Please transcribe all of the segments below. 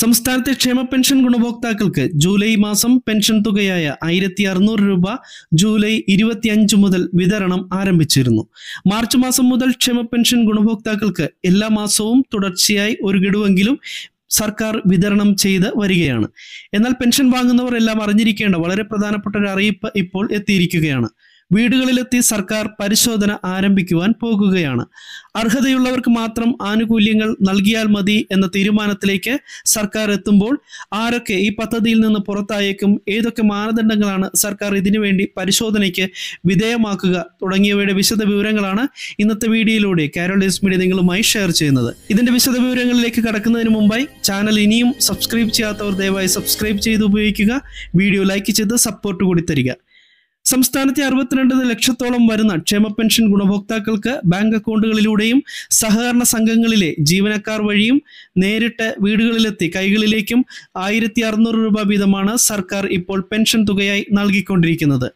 സംസ്ഥാനത്തെ ക്ഷേമ പെൻഷൻ ഗുണഭോക്താക്കൾക്ക് ജൂലൈ മാസം പെൻഷൻ തുകയായ ആയിരത്തി അറുന്നൂറ് രൂപ ജൂലൈ അഞ്ച് മുതൽ വിതരണം ആരംഭിച്ചിരുന്നു മാർച്ച് മാസം മുതൽ ക്ഷേമ പെൻഷൻ ഗുണഭോക്താക്കൾക്ക് എല്ലാ മാസവും തുടർച്ചയായി ഒരു ഗഡുവെങ്കിലും സർക്കാർ വിതരണം ചെയ്ത് വരികയാണ് എന്നാൽ പെൻഷൻ വാങ്ങുന്നവർ എല്ലാം അറിഞ്ഞിരിക്കേണ്ട വളരെ പ്രധാനപ്പെട്ട ഒരു അറിയിപ്പ് ഇപ്പോൾ എത്തിയിരിക്കുകയാണ് വീടുകളിലെത്തി സർക്കാർ പരിശോധന ആരംഭിക്കുവാൻ പോകുകയാണ് അർഹതയുള്ളവർക്ക് മാത്രം ആനുകൂല്യങ്ങൾ നൽകിയാൽ മതി എന്ന തീരുമാനത്തിലേക്ക് സർക്കാർ എത്തുമ്പോൾ ആരൊക്കെ ഈ പദ്ധതിയിൽ നിന്ന് പുറത്തായേക്കും ഏതൊക്കെ മാനദണ്ഡങ്ങളാണ് സർക്കാർ ഇതിനുവേണ്ടി പരിശോധനയ്ക്ക് വിധേയമാക്കുക തുടങ്ങിയവയുടെ വിശദ വിവരങ്ങളാണ് ഇന്നത്തെ വീഡിയോയിലൂടെ ന്യൂസ് മീഡിയ നിങ്ങളുമായി ഷെയർ ചെയ്യുന്നത് ഇതിന്റെ വിശദ വിവരങ്ങളിലേക്ക് കടക്കുന്നതിന് മുമ്പായി ചാനൽ ഇനിയും സബ്സ്ക്രൈബ് ചെയ്യാത്തവർ ദയവായി സബ്സ്ക്രൈബ് ചെയ്ത് ഉപയോഗിക്കുക വീഡിയോ ലൈക്ക് ചെയ്ത് സപ്പോർട്ട് കൂടി തരിക സംസ്ഥാനത്തെ അറുപത്തിരണ്ട് ലക്ഷത്തോളം വരുന്ന ക്ഷേമ പെൻഷൻ ഗുണഭോക്താക്കൾക്ക് ബാങ്ക് അക്കൗണ്ടുകളിലൂടെയും സഹകരണ സംഘങ്ങളിലെ ജീവനക്കാർ വഴിയും നേരിട്ട് വീടുകളിലെത്തി കൈകളിലേക്കും ആയിരത്തി അറുന്നൂറ് രൂപ വീതമാണ് സർക്കാർ ഇപ്പോൾ പെൻഷൻ തുകയായി നൽകിക്കൊണ്ടിരിക്കുന്നത്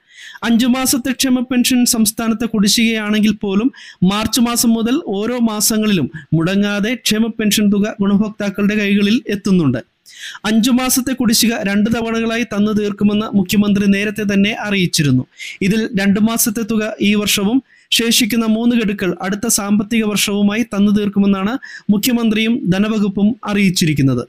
അഞ്ചു മാസത്തെ ക്ഷേമ പെൻഷൻ സംസ്ഥാനത്തെ കുടിശ്ശികയാണെങ്കിൽ പോലും മാർച്ച് മാസം മുതൽ ഓരോ മാസങ്ങളിലും മുടങ്ങാതെ ക്ഷേമ പെൻഷൻ തുക ഗുണഭോക്താക്കളുടെ കൈകളിൽ എത്തുന്നുണ്ട് അഞ്ചു മാസത്തെ കുടിശ്ശിക രണ്ട് തവണകളായി തന്നു തീർക്കുമെന്ന് മുഖ്യമന്ത്രി നേരത്തെ തന്നെ അറിയിച്ചിരുന്നു ഇതിൽ രണ്ടു മാസത്തെ തുക ഈ വർഷവും ശേഷിക്കുന്ന മൂന്ന് ഗഡുക്കൾ അടുത്ത സാമ്പത്തിക വർഷവുമായി തന്നു തീർക്കുമെന്നാണ് മുഖ്യമന്ത്രിയും ധനവകുപ്പും അറിയിച്ചിരിക്കുന്നത്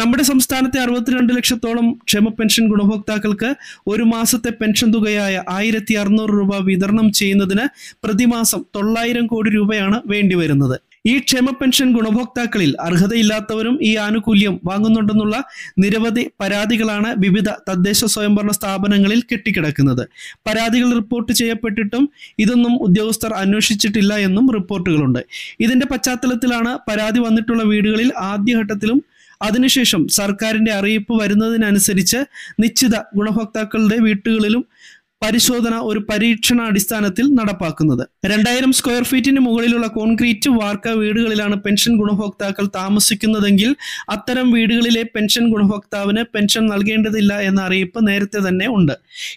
നമ്മുടെ സംസ്ഥാനത്തെ അറുപത്തിരണ്ട് ലക്ഷത്തോളം ക്ഷേമ പെൻഷൻ ഗുണഭോക്താക്കൾക്ക് ഒരു മാസത്തെ പെൻഷൻ തുകയായ ആയിരത്തി രൂപ വിതരണം ചെയ്യുന്നതിന് പ്രതിമാസം തൊള്ളായിരം കോടി രൂപയാണ് വേണ്ടിവരുന്നത് ഈ ക്ഷേമ പെൻഷൻ ഗുണഭോക്താക്കളിൽ അർഹതയില്ലാത്തവരും ഈ ആനുകൂല്യം വാങ്ങുന്നുണ്ടെന്നുള്ള നിരവധി പരാതികളാണ് വിവിധ തദ്ദേശ സ്വയംഭരണ സ്ഥാപനങ്ങളിൽ കെട്ടിക്കിടക്കുന്നത് പരാതികൾ റിപ്പോർട്ട് ചെയ്യപ്പെട്ടിട്ടും ഇതൊന്നും ഉദ്യോഗസ്ഥർ അന്വേഷിച്ചിട്ടില്ല എന്നും റിപ്പോർട്ടുകളുണ്ട് ഇതിന്റെ പശ്ചാത്തലത്തിലാണ് പരാതി വന്നിട്ടുള്ള വീടുകളിൽ ആദ്യഘട്ടത്തിലും അതിനുശേഷം സർക്കാരിന്റെ അറിയിപ്പ് വരുന്നതിനനുസരിച്ച് നിശ്ചിത ഗുണഭോക്താക്കളുടെ വീട്ടുകളിലും പരിശോധന ഒരു പരീക്ഷണ അടിസ്ഥാനത്തിൽ നടപ്പാക്കുന്നത് രണ്ടായിരം സ്ക്വയർ ഫീറ്റിന് മുകളിലുള്ള കോൺക്രീറ്റ് വാർക്ക വീടുകളിലാണ് പെൻഷൻ ഗുണഭോക്താക്കൾ താമസിക്കുന്നതെങ്കിൽ അത്തരം വീടുകളിലെ പെൻഷൻ ഗുണഭോക്താവിന് പെൻഷൻ നൽകേണ്ടതില്ല എന്ന അറിയിപ്പ് നേരത്തെ തന്നെ ഉണ്ട്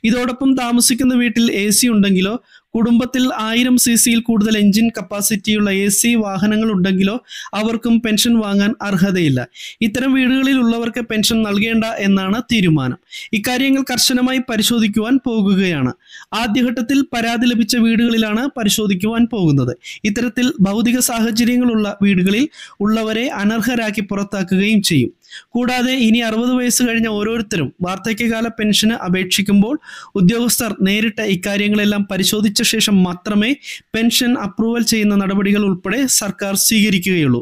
ഇതോടൊപ്പം താമസിക്കുന്ന വീട്ടിൽ എ ഉണ്ടെങ്കിലോ കുടുംബത്തിൽ ആയിരം സി സിയിൽ കൂടുതൽ എഞ്ചിൻ കപ്പാസിറ്റിയുള്ള എ സി വാഹനങ്ങൾ ഉണ്ടെങ്കിലോ അവർക്കും പെൻഷൻ വാങ്ങാൻ അർഹതയില്ല ഇത്തരം വീടുകളിൽ ഉള്ളവർക്ക് പെൻഷൻ നൽകേണ്ട എന്നാണ് തീരുമാനം ഇക്കാര്യങ്ങൾ കർശനമായി പരിശോധിക്കുവാൻ പോകുകയാണ് ആദ്യഘട്ടത്തിൽ പരാതി ലഭിച്ച വീടുകളിലാണ് പരിശോധിക്കുവാൻ പോകുന്നത് ഇത്തരത്തിൽ ഭൗതിക സാഹചര്യങ്ങളുള്ള വീടുകളിൽ ഉള്ളവരെ അനർഹരാക്കി പുറത്താക്കുകയും ചെയ്യും കൂടാതെ ഇനി അറുപത് വയസ്സ് കഴിഞ്ഞ ഓരോരുത്തരും വാർദ്ധക്യകാല പെൻഷന് അപേക്ഷിക്കുമ്പോൾ ഉദ്യോഗസ്ഥർ നേരിട്ട് ഇക്കാര്യങ്ങളെല്ലാം പരിശോധിച്ച ശേഷം മാത്രമേ പെൻഷൻ അപ്രൂവൽ ചെയ്യുന്ന നടപടികൾ ഉൾപ്പെടെ സർക്കാർ സ്വീകരിക്കുകയുള്ളൂ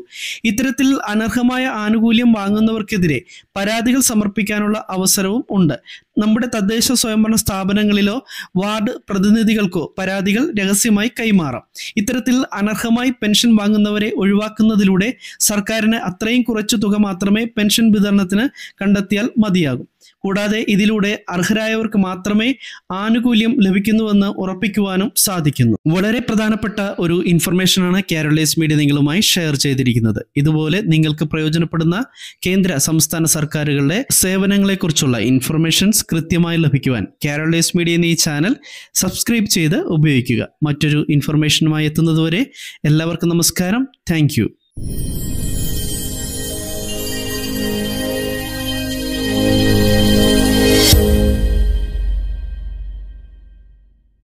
ഇത്തരത്തിൽ അനർഹമായ ആനുകൂല്യം വാങ്ങുന്നവർക്കെതിരെ പരാതികൾ സമർപ്പിക്കാനുള്ള അവസരവും ഉണ്ട് നമ്മുടെ തദ്ദേശ സ്വയംഭരണ സ്ഥാപനങ്ങളിലോ വാർഡ് പ്രതിനിധികൾക്കോ പരാതികൾ രഹസ്യമായി കൈമാറാം ഇത്തരത്തിൽ അനർഹമായി പെൻഷൻ വാങ്ങുന്നവരെ ഒഴിവാക്കുന്നതിലൂടെ സർക്കാരിന് അത്രയും കുറച്ച് തുക മാത്രമേ പെൻഷൻ വിതരണത്തിന് കണ്ടെത്തിയാൽ മതിയാകും കൂടാതെ ഇതിലൂടെ അർഹരായവർക്ക് മാത്രമേ ആനുകൂല്യം ലഭിക്കുന്നുവെന്ന് ഉറപ്പിക്കുവാനും സാധിക്കുന്നു വളരെ പ്രധാനപ്പെട്ട ഒരു ഇൻഫർമേഷനാണ് കേരളേസ് മീഡിയ നിങ്ങളുമായി ഷെയർ ചെയ്തിരിക്കുന്നത് ഇതുപോലെ നിങ്ങൾക്ക് പ്രയോജനപ്പെടുന്ന കേന്ദ്ര സംസ്ഥാന സർക്കാരുകളുടെ സേവനങ്ങളെക്കുറിച്ചുള്ള ഇൻഫർമേഷൻസ് കൃത്യമായി ലഭിക്കുവാൻ കേരളേസ് മീഡിയ എന്നീ ചാനൽ സബ്സ്ക്രൈബ് ചെയ്ത് ഉപയോഗിക്കുക മറ്റൊരു ഇൻഫർമേഷനുമായി എത്തുന്നതുവരെ എല്ലാവർക്കും നമസ്കാരം താങ്ക്